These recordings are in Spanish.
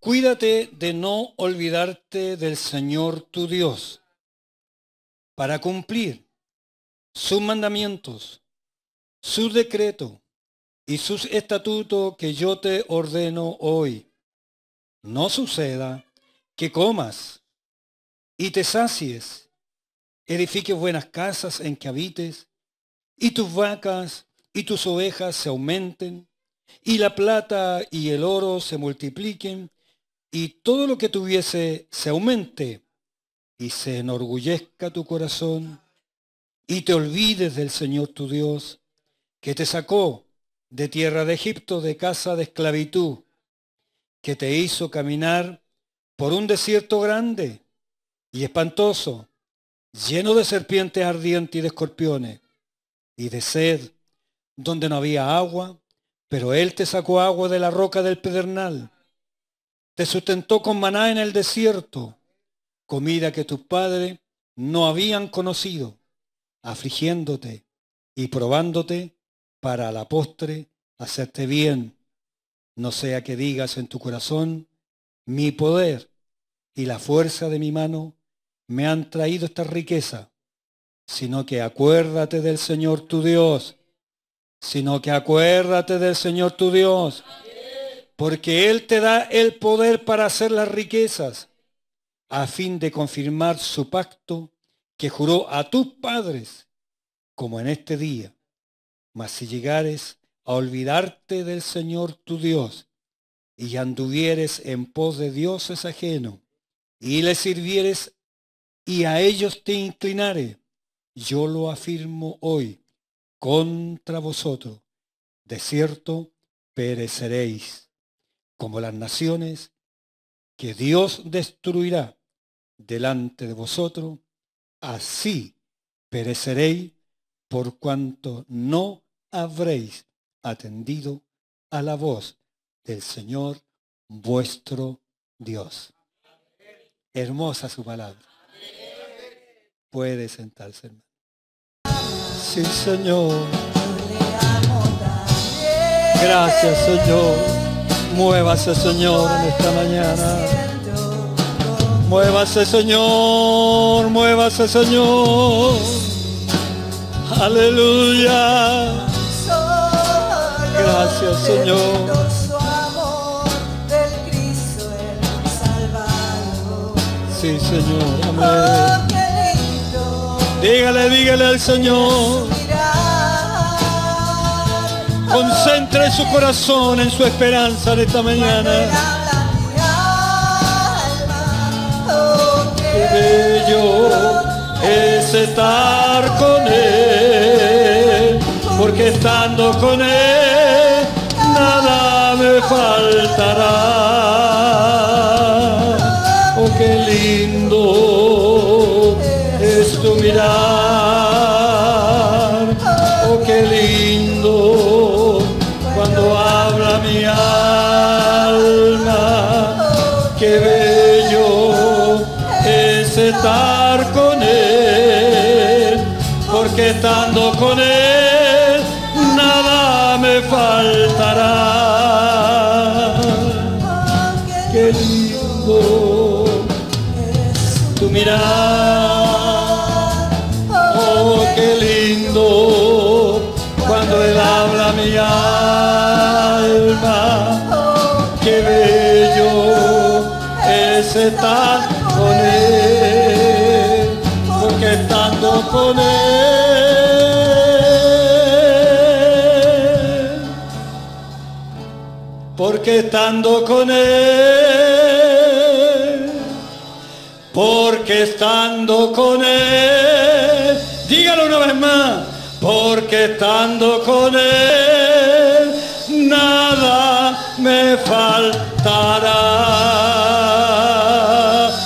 Cuídate de no olvidarte del Señor tu Dios para cumplir sus mandamientos, su decreto y sus estatutos que yo te ordeno hoy. No suceda que comas y te sacies, edifiques buenas casas en que habites, y tus vacas y tus ovejas se aumenten, y la plata y el oro se multipliquen, y todo lo que tuviese se aumente y se enorgullezca tu corazón y te olvides del Señor tu Dios que te sacó de tierra de Egipto de casa de esclavitud, que te hizo caminar por un desierto grande y espantoso, lleno de serpientes ardientes y de escorpiones y de sed, donde no había agua, pero Él te sacó agua de la roca del pedernal te sustentó con maná en el desierto, comida que tus padres no habían conocido, afligiéndote y probándote para la postre hacerte bien. No sea que digas en tu corazón, mi poder y la fuerza de mi mano me han traído esta riqueza, sino que acuérdate del Señor tu Dios, sino que acuérdate del Señor tu Dios porque Él te da el poder para hacer las riquezas, a fin de confirmar su pacto que juró a tus padres, como en este día. Mas si llegares a olvidarte del Señor tu Dios, y anduvieres en pos de dioses ajenos, y le sirvieres, y a ellos te inclinare, yo lo afirmo hoy contra vosotros, de cierto pereceréis como las naciones que Dios destruirá delante de vosotros, así pereceréis por cuanto no habréis atendido a la voz del Señor vuestro Dios. Hermosa su palabra. Puede sentarse, hermano. Sí, Señor. Gracias, Señor. Muévase, Señor, en esta mañana. Muévase, Señor, muévase, Señor. Aleluya. Gracias, Señor. Sí, Señor. Amén. Dígale, dígale al Señor. Concentre su corazón en su esperanza de esta mañana. Oh, qué bello es estar con Él, porque estando con Él nada me faltará. Oh, qué lindo es tu mirada. estando con Él, porque estando con Él, dígalo una vez más, porque estando con Él, nada me faltará.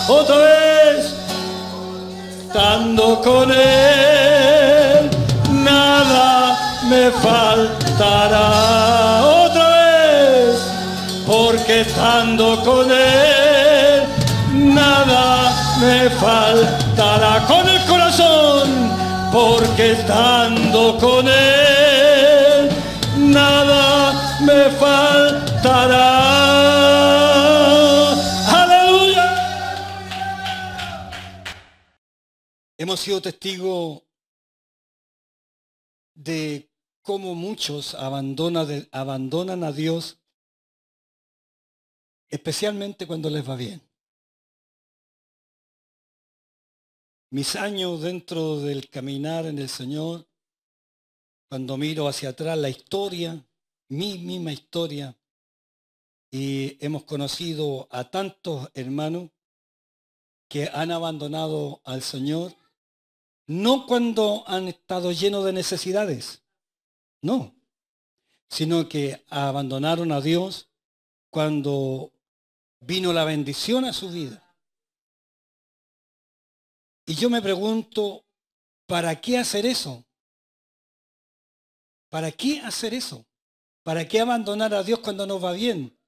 Otra vez, estando con Él, nada me faltará. estando con Él nada me faltará con el corazón, porque estando con Él nada me faltará. Aleluya. Hemos sido testigo de cómo muchos abandonan a Dios especialmente cuando les va bien. Mis años dentro del caminar en el Señor, cuando miro hacia atrás la historia, mi misma historia, y hemos conocido a tantos hermanos que han abandonado al Señor, no cuando han estado llenos de necesidades, no, sino que abandonaron a Dios cuando vino la bendición a su vida. Y yo me pregunto, ¿para qué hacer eso? ¿Para qué hacer eso? ¿Para qué abandonar a Dios cuando nos va bien?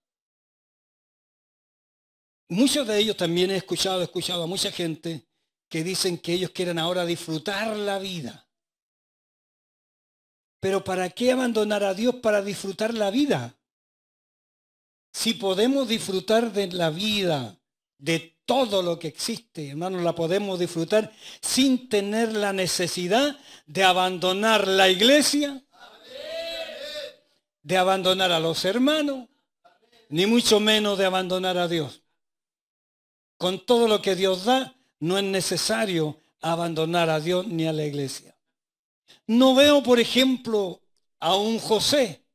Muchos de ellos también he escuchado, he escuchado a mucha gente que dicen que ellos quieren ahora disfrutar la vida. Pero ¿para qué abandonar a Dios para disfrutar la vida? Si podemos disfrutar de la vida, de todo lo que existe, hermanos, la podemos disfrutar sin tener la necesidad de abandonar la iglesia, de abandonar a los hermanos, ni mucho menos de abandonar a Dios. Con todo lo que Dios da, no es necesario abandonar a Dios ni a la iglesia. No veo, por ejemplo, a un José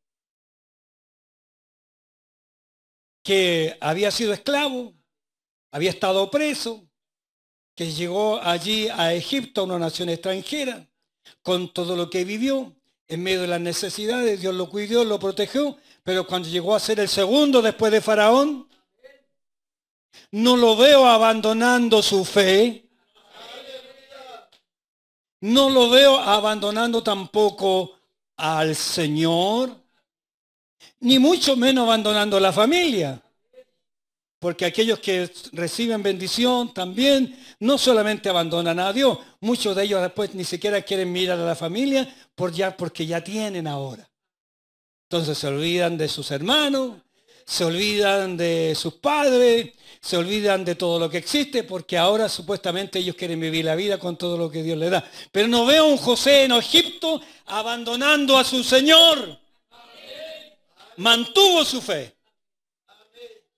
que había sido esclavo, había estado preso, que llegó allí a Egipto, una nación extranjera, con todo lo que vivió, en medio de las necesidades, Dios lo cuidó, lo protegió, pero cuando llegó a ser el segundo después de Faraón, no lo veo abandonando su fe, no lo veo abandonando tampoco al Señor, ni mucho menos abandonando la familia. Porque aquellos que reciben bendición también no solamente abandonan a Dios, muchos de ellos después ni siquiera quieren mirar a la familia por ya, porque ya tienen ahora. Entonces se olvidan de sus hermanos, se olvidan de sus padres, se olvidan de todo lo que existe, porque ahora supuestamente ellos quieren vivir la vida con todo lo que Dios les da. Pero no veo a un José en Egipto abandonando a su Señor mantuvo su fe.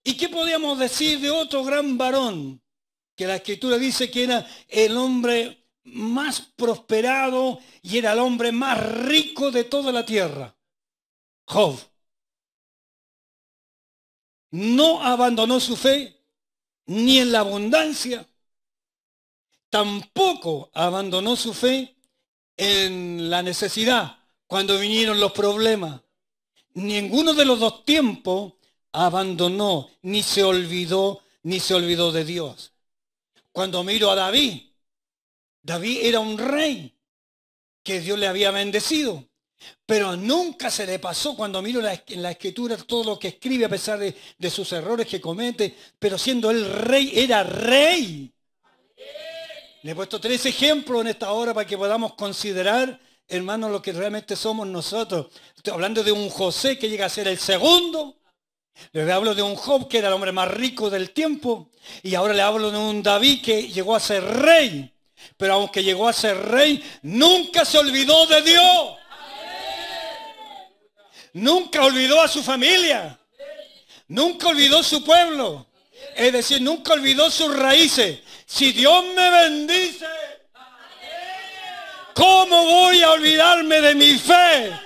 ¿Y qué podíamos decir de otro gran varón? Que la escritura dice que era el hombre más prosperado y era el hombre más rico de toda la tierra. Job. No abandonó su fe ni en la abundancia. Tampoco abandonó su fe en la necesidad cuando vinieron los problemas ninguno de los dos tiempos abandonó, ni se olvidó, ni se olvidó de Dios. Cuando miro a David, David era un rey que Dios le había bendecido. Pero nunca se le pasó cuando miro en la escritura todo lo que escribe a pesar de, sus errores que comete. Pero siendo él rey, era rey. Le he puesto tres ejemplos en esta hora para que podamos considerar hermano, lo que realmente somos nosotros. Estoy hablando de un José que llega a ser el segundo. le hablo de un Job que era el hombre más rico del tiempo. Y ahora le hablo de un David que llegó a ser rey. Pero aunque llegó a ser rey, nunca se olvidó de Dios. Nunca olvidó a su familia. Nunca olvidó su pueblo. Es decir, nunca olvidó sus raíces. Si Dios me bendice, ¿Cómo voy a olvidarme de mi fe?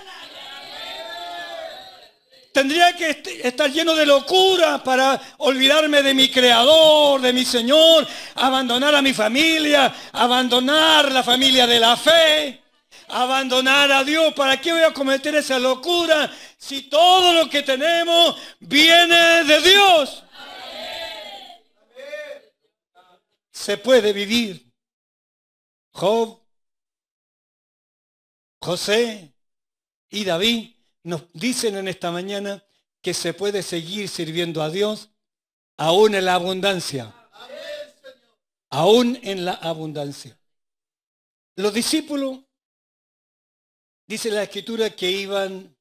Tendría que estar lleno de locura para olvidarme de mi creador, de mi Señor, abandonar a mi familia, abandonar la familia de la fe, abandonar a Dios. ¿Para qué voy a cometer esa locura si todo lo que tenemos viene de Dios? Se puede vivir. Job José y David nos dicen en esta mañana que se puede seguir sirviendo a Dios aún en la abundancia. Aún en la abundancia. Los discípulos, dice la escritura, que iban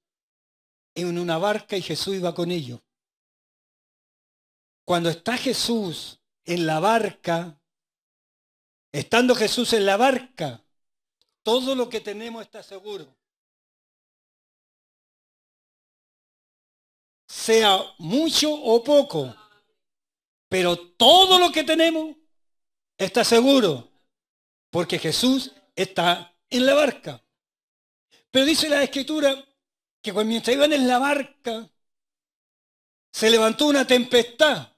en una barca y Jesús iba con ellos. Cuando está Jesús en la barca, estando Jesús en la barca, todo lo que tenemos está seguro. Sea mucho o poco. Pero todo lo que tenemos está seguro. Porque Jesús está en la barca. Pero dice la escritura que cuando mientras iban en la barca, se levantó una tempestad.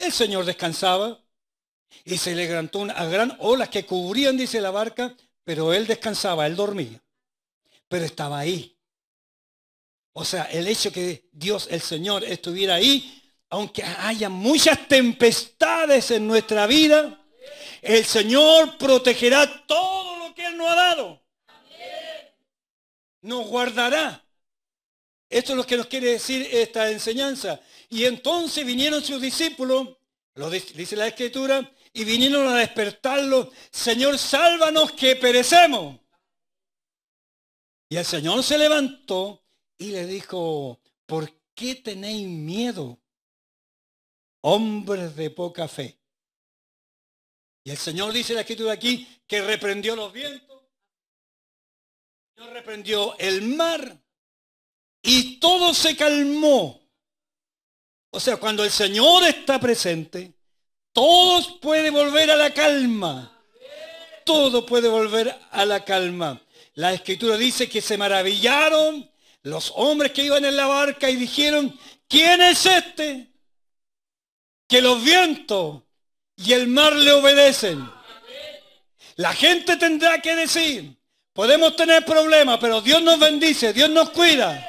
El Señor descansaba y se levantó una gran ola que cubrían, dice la barca, pero él descansaba, él dormía, pero estaba ahí. O sea, el hecho que Dios, el Señor, estuviera ahí, aunque haya muchas tempestades en nuestra vida, el Señor protegerá todo lo que Él nos ha dado. Nos guardará. Esto es lo que nos quiere decir esta enseñanza. Y entonces vinieron sus discípulos, lo dice la escritura, y vinieron a despertarlo, Señor, sálvanos que perecemos. Y el Señor se levantó y le dijo, ¿por qué tenéis miedo, hombres de poca fe? Y el Señor dice la escritura aquí que reprendió los vientos, reprendió el mar y todo se calmó. O sea, cuando el Señor está presente, todos puede volver a la calma. Todo puede volver a la calma. La escritura dice que se maravillaron los hombres que iban en la barca y dijeron, ¿quién es este? Que los vientos y el mar le obedecen. La gente tendrá que decir, podemos tener problemas, pero Dios nos bendice, Dios nos cuida.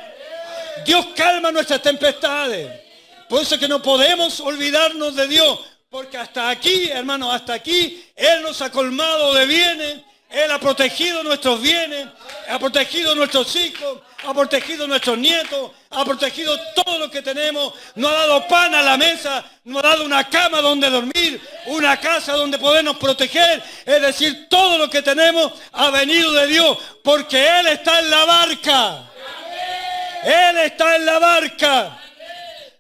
Dios calma nuestras tempestades. Por eso es que no podemos olvidarnos de Dios. Porque hasta aquí, hermano, hasta aquí, Él nos ha colmado de bienes, Él ha protegido nuestros bienes, ha protegido nuestros hijos, ha protegido nuestros nietos, ha protegido todo lo que tenemos, nos ha dado pan a la mesa, nos ha dado una cama donde dormir, una casa donde podernos proteger, es decir, todo lo que tenemos ha venido de Dios, porque Él está en la barca. Él está en la barca.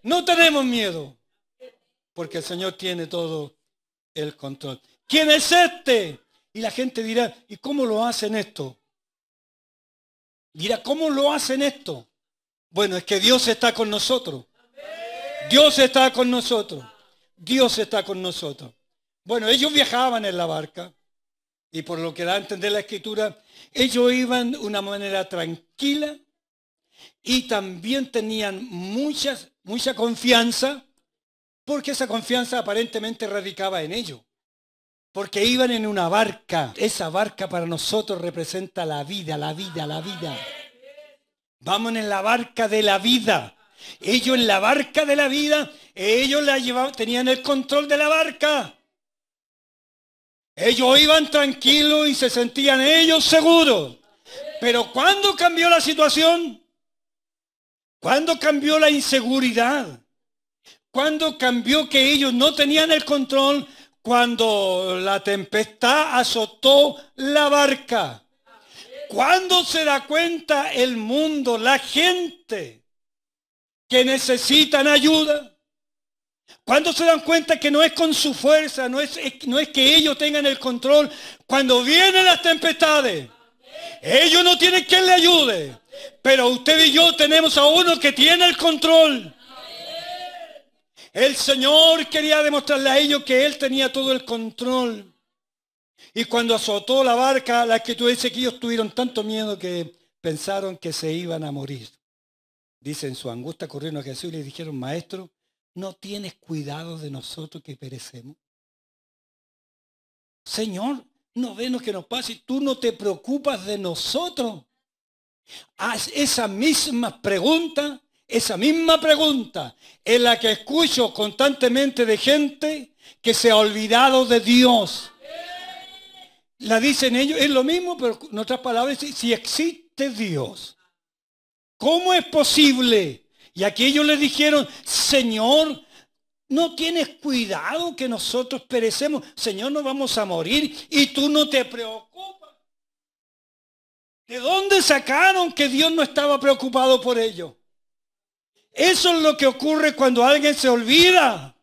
No tenemos miedo porque el Señor tiene todo el control. ¿Quién es este? Y la gente dirá, ¿y cómo lo hacen esto? Dirá, ¿cómo lo hacen esto? Bueno, es que Dios está con nosotros. Dios está con nosotros. Dios está con nosotros. Bueno, ellos viajaban en la barca y por lo que da a entender la escritura, ellos iban de una manera tranquila y también tenían mucha confianza porque esa confianza aparentemente radicaba en ello. Porque iban en una barca. Esa barca para nosotros representa la vida, la vida, la vida. Vamos en la barca de la vida. Ellos en la barca de la vida, ellos la tenían el control de la barca. Ellos iban tranquilos y se sentían ellos seguros. Pero cuando cambió la situación? cuando cambió la inseguridad? ¿Cuándo cambió que ellos no tenían el control? Cuando la tempestad azotó la barca. ¿Cuándo se da cuenta el mundo, la gente, que necesitan ayuda? Cuando se dan cuenta que no es con su fuerza, no es, no es que ellos tengan el control. Cuando vienen las tempestades, ellos no tienen quien le ayude. Pero usted y yo tenemos a uno que tiene el control. El Señor quería demostrarle a ellos que Él tenía todo el control. Y cuando azotó la barca, la tú dice que ellos tuvieron tanto miedo que pensaron que se iban a morir. Dice en su angustia corrieron a Jesús y le dijeron, maestro, ¿no tienes cuidado de nosotros que perecemos? Señor, no venos que nos pase, tú no te preocupas de nosotros. Haz esa misma pregunta esa misma pregunta es la que escucho constantemente de gente que se ha olvidado de Dios. La dicen ellos, es lo mismo, pero en otras palabras, si existe Dios, ¿cómo es posible? Y aquí ellos le dijeron, Señor, no tienes cuidado que nosotros perecemos. Señor, no vamos a morir y tú no te preocupas. ¿De dónde sacaron que Dios no estaba preocupado por ellos? Eso es lo que ocurre cuando alguien se olvida.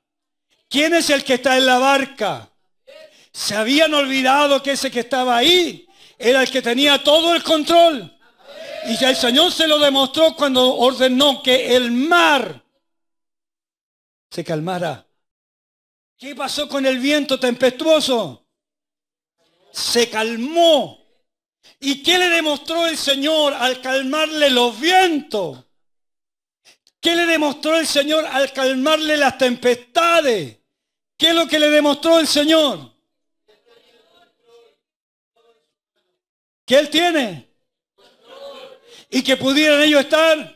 ¿Quién es el que está en la barca? Se habían olvidado que ese que estaba ahí era el que tenía todo el control. Y ya el Señor se lo demostró cuando ordenó que el mar se calmara. ¿Qué pasó con el viento tempestuoso? Se calmó. ¿Y qué le demostró el Señor al calmarle los vientos? ¿Qué le demostró el Señor al calmarle las tempestades? ¿Qué es lo que le demostró el Señor? Que Él tiene. Y que pudieran ellos estar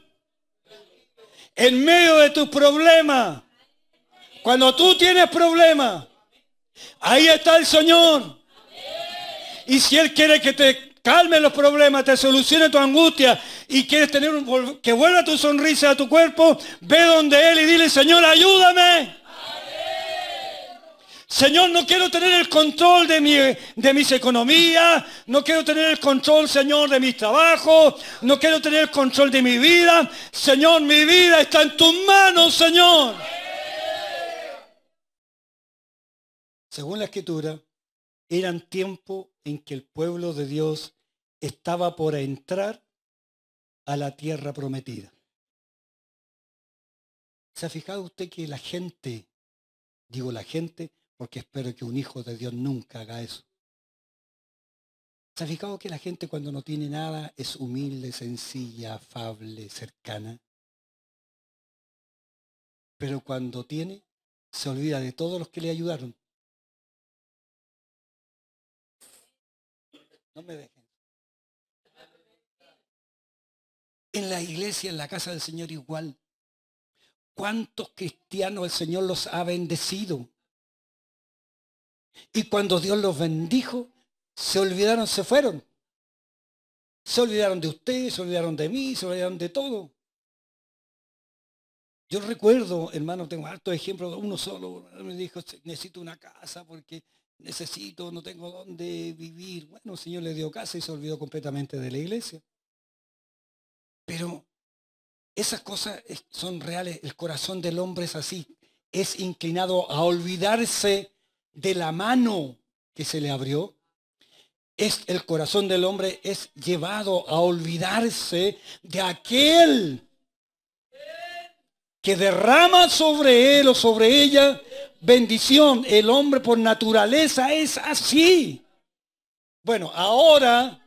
en medio de tus problemas. Cuando tú tienes problemas, ahí está el Señor. Y si Él quiere que te calme los problemas, te solucione tu angustia y quieres tener un, que vuelva tu sonrisa a tu cuerpo, ve donde Él y dile, Señor, ayúdame. Señor, no quiero tener el control de, mi, de mis economías, no quiero tener el control, Señor, de mis trabajos, no quiero tener el control de mi vida. Señor, mi vida está en tus manos, Señor. Según la escritura, eran tiempo en que el pueblo de Dios estaba por entrar a la tierra prometida. ¿Se ha fijado usted que la gente, digo la gente, porque espero que un hijo de Dios nunca haga eso? ¿Se ha fijado que la gente cuando no tiene nada es humilde, sencilla, afable, cercana? Pero cuando tiene, se olvida de todos los que le ayudaron me dejen. En la iglesia, en la casa del Señor igual. ¿Cuántos cristianos el Señor los ha bendecido? Y cuando Dios los bendijo, se olvidaron, se fueron. Se olvidaron de ustedes, se olvidaron de mí, se olvidaron de todo. Yo recuerdo, hermano, tengo hartos ejemplos, uno solo, me dijo, necesito una casa porque necesito, no tengo dónde vivir. Bueno, el Señor le dio casa y se olvidó completamente de la iglesia. Pero esas cosas son reales. El corazón del hombre es así. Es inclinado a olvidarse de la mano que se le abrió. Es, el corazón del hombre es llevado a olvidarse de aquel que derrama sobre él o sobre ella bendición. El hombre por naturaleza es así. Bueno, ahora,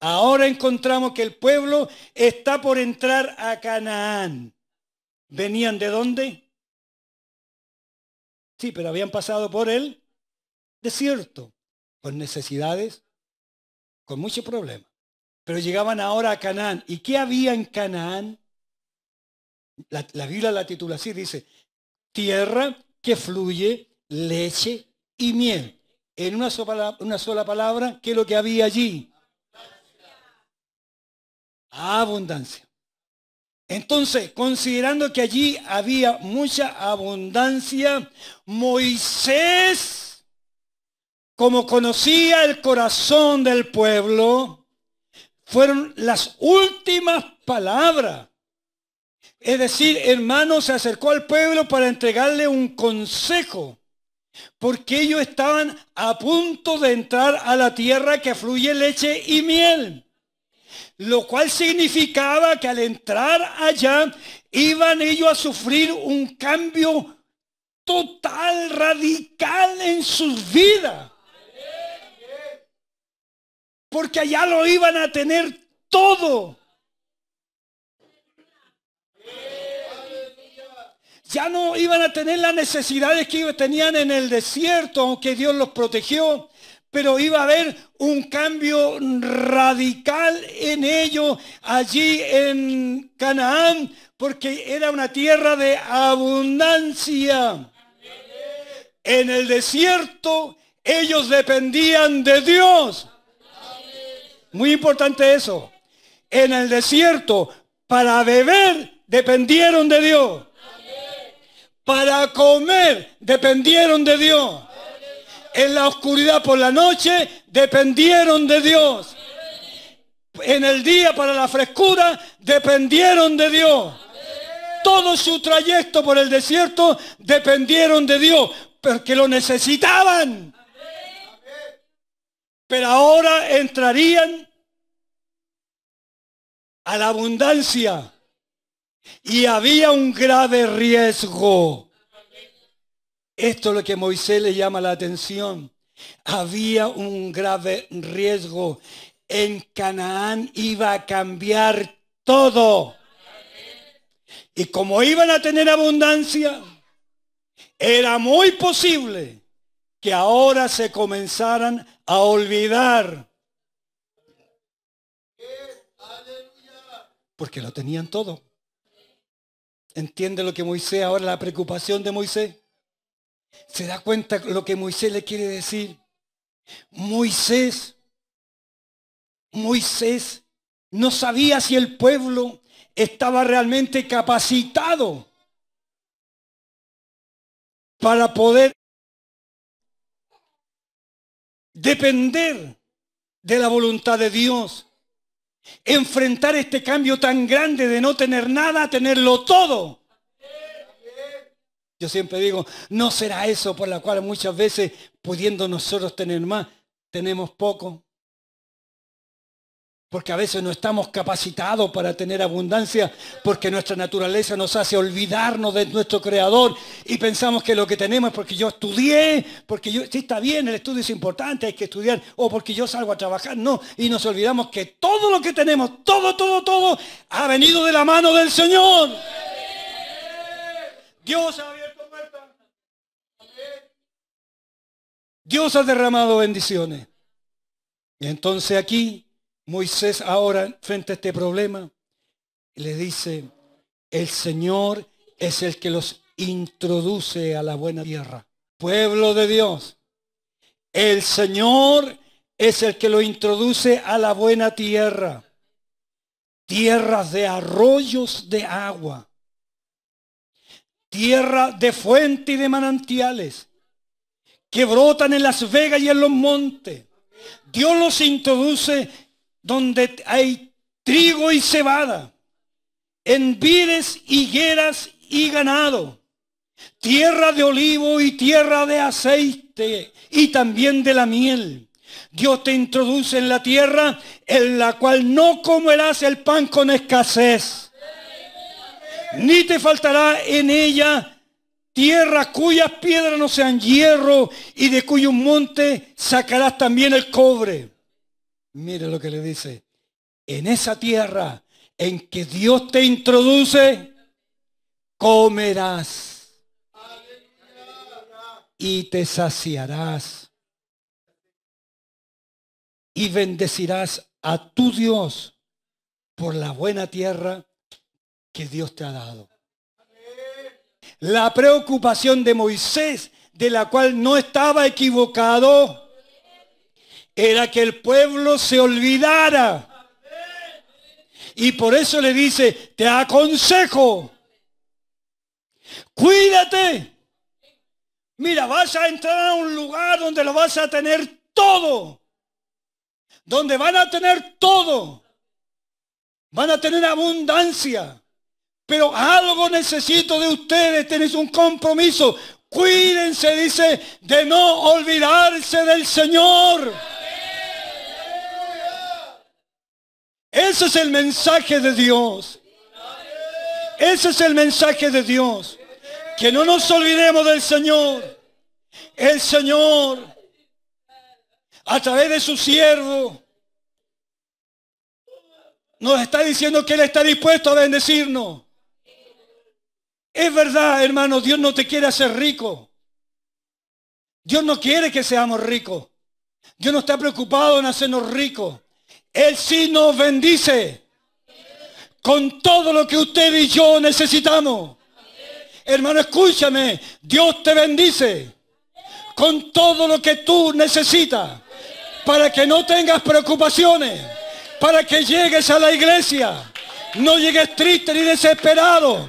ahora encontramos que el pueblo está por entrar a Canaán. ¿Venían de dónde? Sí, pero habían pasado por el desierto, con necesidades, con mucho problema Pero llegaban ahora a Canaán. ¿Y qué había en Canaán? La, la Biblia la titula así, dice, tierra que fluye leche y miel. En una sola, palabra, ¿qué es lo que había allí? Abundancia. Entonces, considerando que allí había mucha abundancia, Moisés, como conocía el corazón del pueblo, fueron las últimas palabras es decir, hermano se acercó al pueblo para entregarle un consejo, porque ellos estaban a punto de entrar a la tierra que fluye leche y miel, lo cual significaba que al entrar allá iban ellos a sufrir un cambio total, radical en sus vidas. Porque allá lo iban a tener todo Ya no iban a tener las necesidades que tenían en el desierto, aunque Dios los protegió pero iba a haber un cambio radical en ellos allí en Canaán, porque era una tierra de abundancia. En el desierto ellos dependían de Dios. Muy importante eso. En el desierto, para beber, dependieron de Dios para comer dependieron de Dios. En la oscuridad por la noche dependieron de Dios. En el día para la frescura dependieron de Dios. Todo su trayecto por el desierto dependieron de Dios porque lo necesitaban. Pero ahora entrarían a la abundancia y había un grave riesgo. Esto es lo que Moisés le llama la atención. Había un grave riesgo. En Canaán iba a cambiar todo. Y como iban a tener abundancia, era muy posible que ahora se comenzaran a olvidar. Porque lo tenían todo. ¿Entiende lo que Moisés ahora, la preocupación de Moisés? ¿Se da cuenta lo que Moisés le quiere decir? Moisés, Moisés no sabía si el pueblo estaba realmente capacitado para poder depender de la voluntad de Dios enfrentar este cambio tan grande de no tener nada a tenerlo todo. Yo siempre digo, no será eso por la cual muchas veces, pudiendo nosotros tener más, tenemos poco porque a veces no estamos capacitados para tener abundancia, porque nuestra naturaleza nos hace olvidarnos de nuestro Creador y pensamos que lo que tenemos es porque yo estudié, porque yo, sí está bien, el estudio es importante, hay que estudiar, o porque yo salgo a trabajar, no, y nos olvidamos que todo lo que tenemos, todo, todo, todo, ha venido de la mano del Señor. Dios ha abierto puertas. Dios ha derramado bendiciones. Y entonces aquí Moisés ahora frente a este problema le dice, el Señor es el que los introduce a la buena tierra. Pueblo de Dios, el Señor es el que lo introduce a la buena tierra. Tierras de arroyos de agua. Tierra de fuente y de manantiales que brotan en las vegas y en los montes. Dios los introduce donde hay trigo y cebada, en vides, higueras y ganado, tierra de olivo y tierra de aceite y también de la miel. Dios te introduce en la tierra en la cual no comerás el pan con escasez, ni te faltará en ella tierra cuyas piedras no sean hierro y de cuyo monte sacarás también el cobre. Mire lo que le dice. En esa tierra en que Dios te introduce, comerás y te saciarás y bendecirás a tu Dios por la buena tierra que Dios te ha dado. La preocupación de Moisés, de la cual no estaba equivocado, era que el pueblo se olvidara. Y por eso le dice, te aconsejo, cuídate. Mira, vas a entrar a un lugar donde lo vas a tener todo. Donde van a tener todo. Van a tener abundancia. Pero algo necesito de ustedes. Tienes un compromiso. Cuídense, dice, de no olvidarse del Señor. Ese es el mensaje de Dios. Ese es el mensaje de Dios. Que no nos olvidemos del Señor. El Señor, a través de su siervo, nos está diciendo que Él está dispuesto a bendecirnos. Es verdad, hermano, Dios no te quiere hacer rico. Dios no quiere que seamos ricos. Dios no está preocupado en hacernos ricos. Él sí nos bendice con todo lo que usted y yo necesitamos. Hermano, escúchame. Dios te bendice con todo lo que tú necesitas para que no tengas preocupaciones, para que llegues a la iglesia, no llegues triste ni desesperado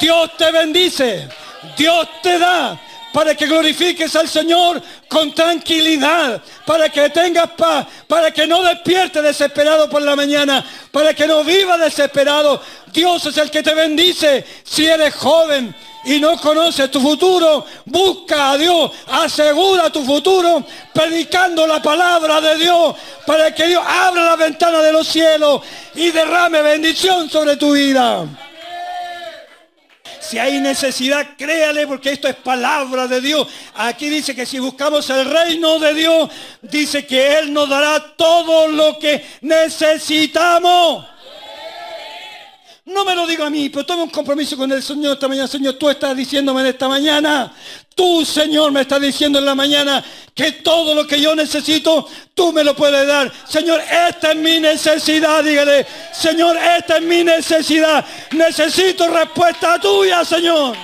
Dios te bendice, Dios te da para que glorifiques al Señor con tranquilidad, para que tengas paz, para que no despiertes desesperado por la mañana, para que no vivas desesperado. Dios es el que te bendice si eres joven y no conoces tu futuro, busca a Dios, asegura tu futuro, predicando la palabra de Dios para que Dios abra la ventana de los cielos y derrame bendición sobre tu vida. Si hay necesidad, créale porque esto es palabra de Dios. Aquí dice que si buscamos el reino de Dios, dice que Él nos dará todo lo que necesitamos. No me lo diga a mí, pero tome un compromiso con el Señor esta mañana. Señor, tú estás diciéndome en esta mañana. Tú, Señor, me estás diciendo en la mañana que todo lo que yo necesito, tú me lo puedes dar. Señor, esta es mi necesidad, dígale. Señor, esta es mi necesidad. Necesito respuesta tuya, Señor.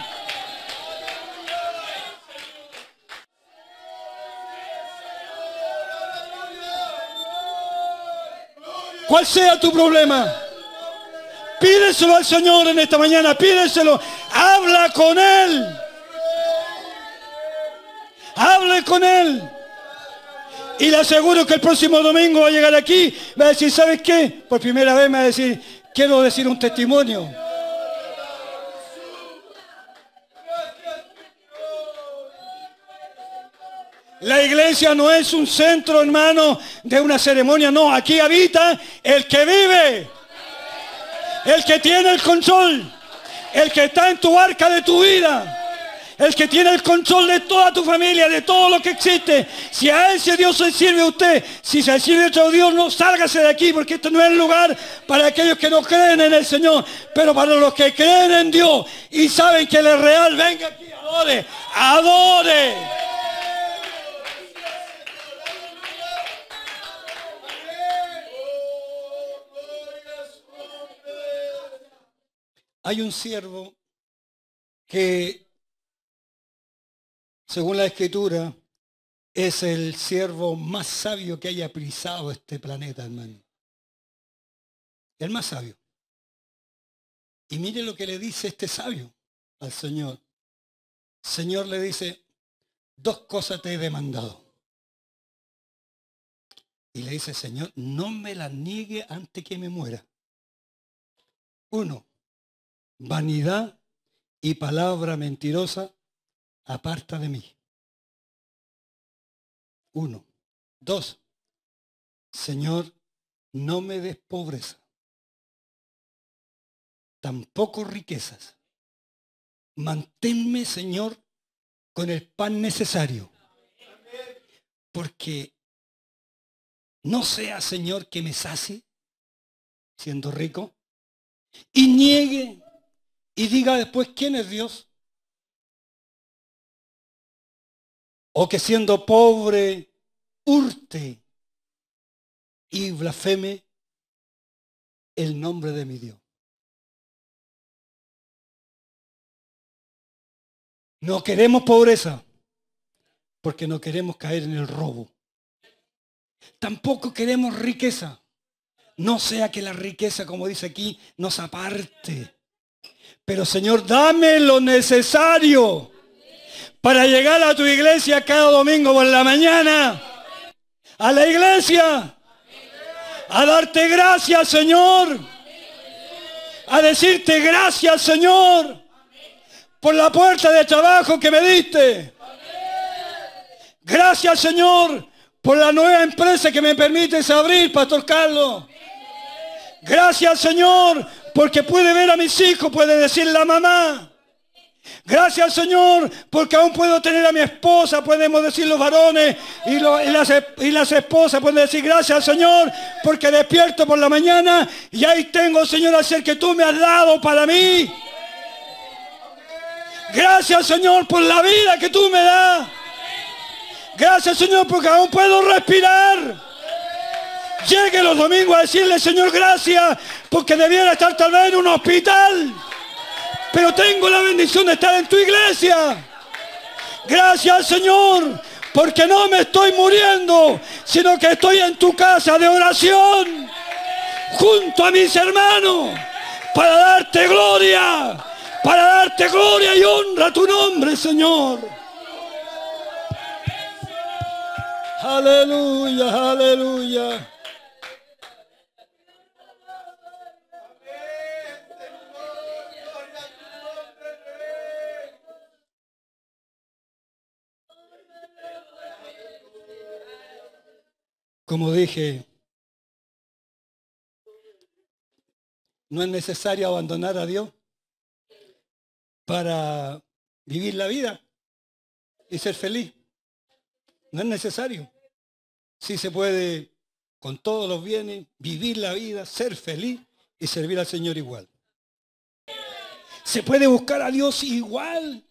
¿Cuál sea tu problema? Pídeselo al Señor en esta mañana, pídeselo. Habla con Él. Hable con Él. Y le aseguro que el próximo domingo va a llegar aquí, va a decir, ¿sabes qué? Por primera vez me va a decir, quiero decir un testimonio. La iglesia no es un centro, hermano, de una ceremonia, no, aquí habita el que vive el que tiene el control, el que está en tu barca de tu vida, el que tiene el control de toda tu familia, de todo lo que existe. Si a ese Dios se sirve a usted, si se sirve otro Dios, no sálgase de aquí, porque este no es el lugar para aquellos que no creen en el Señor, pero para los que creen en Dios y saben que el es real, venga aquí, adore, adore. Hay un siervo que, según la escritura, es el siervo más sabio que haya prisado este planeta, hermano. El más sabio. Y mire lo que le dice este sabio al Señor. Señor le dice, dos cosas te he demandado. Y le dice, Señor, no me las niegue antes que me muera. Uno, vanidad y palabra mentirosa, aparta de mí. Uno. Dos. Señor, no me des pobreza, tampoco riquezas. Manténme, Señor, con el pan necesario. Porque no sea, Señor, que me sacie siendo rico y niegue y diga después quién es Dios. O que siendo pobre, hurte y blasfeme el nombre de mi Dios. No queremos pobreza porque no queremos caer en el robo. Tampoco queremos riqueza. No sea que la riqueza, como dice aquí, nos aparte pero Señor, dame lo necesario para llegar a tu iglesia cada domingo por la mañana. A la iglesia. A darte gracias, Señor. A decirte gracias, Señor. Por la puerta de trabajo que me diste. Gracias, Señor, por la nueva empresa que me permites abrir, Pastor Carlos. Gracias, Señor, porque puede ver a mis hijos, puede decir la mamá. Gracias Señor, porque aún puedo tener a mi esposa, podemos decir los varones y, las, esposas pueden decir gracias Señor, porque despierto por la mañana y ahí tengo Señor hacer que tú me has dado para mí. Gracias Señor por la vida que tú me das. Gracias Señor porque aún puedo respirar llegue los domingos a decirle, Señor, gracias, porque debiera estar tal vez en un hospital, pero tengo la bendición de estar en tu iglesia. Gracias, Señor, porque no me estoy muriendo, sino que estoy en tu casa de oración, junto a mis hermanos, para darte gloria, para darte gloria y honra a tu nombre, Señor. Aleluya, aleluya. Como dije, no es necesario abandonar a Dios para vivir la vida y ser feliz. No es necesario. Sí se puede, con todos los bienes, vivir la vida, ser feliz y servir al Señor igual. Se puede buscar a Dios igual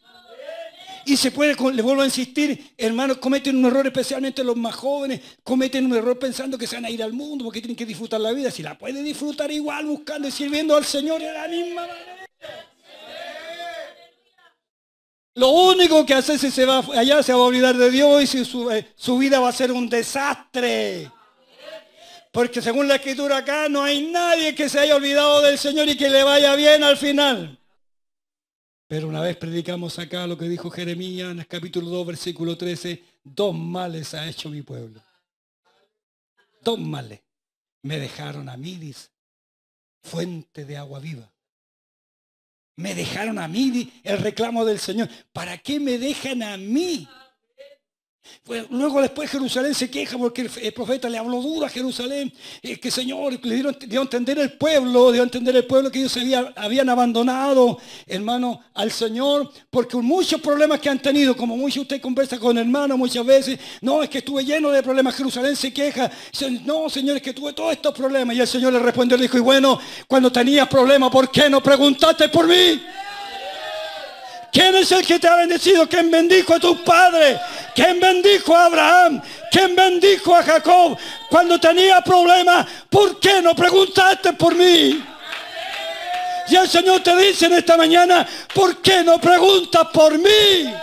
y se puede, le vuelvo a insistir, hermanos, cometen un error especialmente los más jóvenes, cometen un error pensando que se van a ir al mundo porque tienen que disfrutar la vida. Si la puede disfrutar igual, buscando y sirviendo al Señor de la misma manera. Lo único que hace si se va allá se va a olvidar de Dios y eh, su vida va a ser un desastre. Porque según la escritura acá no hay nadie que se haya olvidado del Señor y que le vaya bien al final. Pero una vez predicamos acá lo que dijo Jeremías en capítulo 2, versículo 13, dos males ha hecho mi pueblo. Dos males. Me dejaron a mí, fuente de agua viva. Me dejaron a mí el reclamo del Señor. ¿Para qué me dejan a mí? Pues, luego después Jerusalén se queja porque el, profeta le habló duro a Jerusalén, eh, que Señor, le dio a entender el pueblo, dio a entender el pueblo que ellos habían abandonado, hermano, al Señor, porque muchos problemas que han tenido, como mucho usted conversa con hermanos muchas veces, no, es que estuve lleno de problemas, Jerusalén se queja, no, Señor, es que tuve todos estos problemas, y el Señor le respondió, le dijo, y bueno, cuando tenías problemas, ¿por qué no preguntaste por mí? ¿Quién es el que te ha bendecido? ¿Quién bendijo a tus padres? ¿Quién bendijo a Abraham? ¿Quién bendijo a Jacob cuando tenía problemas? ¿Por qué no preguntaste por mí? Y el Señor te dice en esta mañana, ¿por qué no preguntas por mí?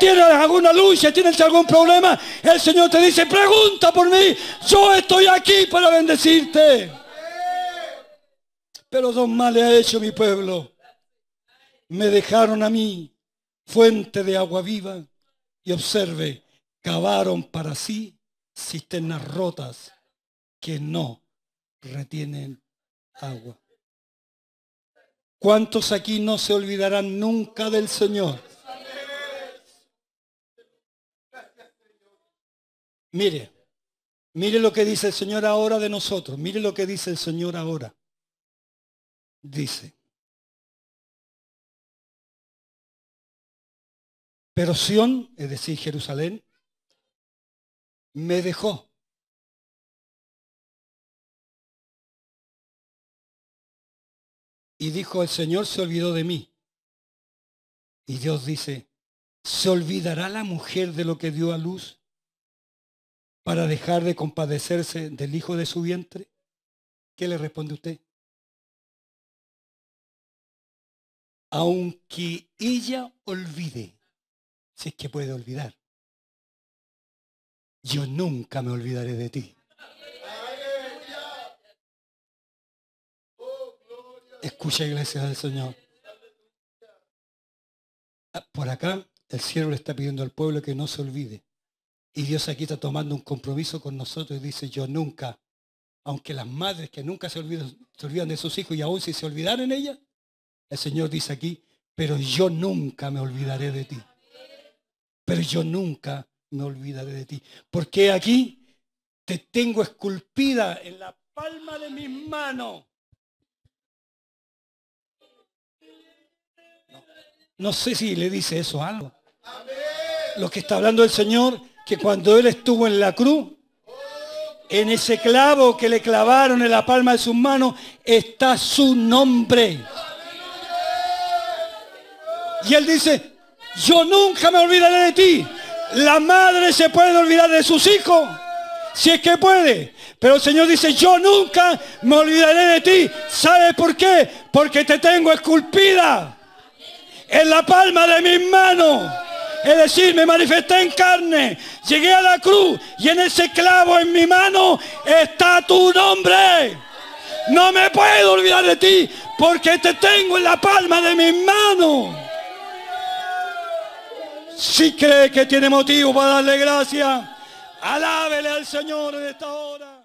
¿Tienes alguna lucha? ¿Tienes algún problema? El Señor te dice, pregunta por mí. Yo estoy aquí para bendecirte. Pero dos males ha hecho mi pueblo me dejaron a mí fuente de agua viva y observe, cavaron para sí cisternas rotas que no retienen agua. ¿Cuántos aquí no se olvidarán nunca del Señor? Mire, mire lo que dice el Señor ahora de nosotros, mire lo que dice el Señor ahora. Dice, Pero Sión, es decir, Jerusalén, me dejó. Y dijo, el Señor se olvidó de mí. Y Dios dice, ¿se olvidará la mujer de lo que dio a luz para dejar de compadecerse del hijo de su vientre? ¿Qué le responde usted? Aunque ella olvide si es que puede olvidar. Yo nunca me olvidaré de ti. Escucha iglesia del Señor. Ah, por acá el cielo le está pidiendo al pueblo que no se olvide. Y Dios aquí está tomando un compromiso con nosotros y dice, yo nunca, aunque las madres que nunca se olvidan, se olvidan de sus hijos y aún si se olvidaran ellas, el Señor dice aquí, pero yo nunca me olvidaré de ti pero yo nunca me olvidaré de ti, porque aquí te tengo esculpida en la palma de mis manos. No, sé si le dice eso algo. Lo que está hablando el Señor, que cuando Él estuvo en la cruz, en ese clavo que le clavaron en la palma de sus manos, está su nombre. Y Él dice, yo nunca me olvidaré de ti. La madre se puede olvidar de sus hijos, si es que puede. Pero el Señor dice, yo nunca me olvidaré de ti. ¿Sabes por qué? Porque te tengo esculpida en la palma de mis manos. Es decir, me manifesté en carne, llegué a la cruz y en ese clavo en mi mano está tu nombre. No me puedo olvidar de ti porque te tengo en la palma de mis manos. Si cree que tiene motivo para darle gracia, alábele al Señor en esta hora.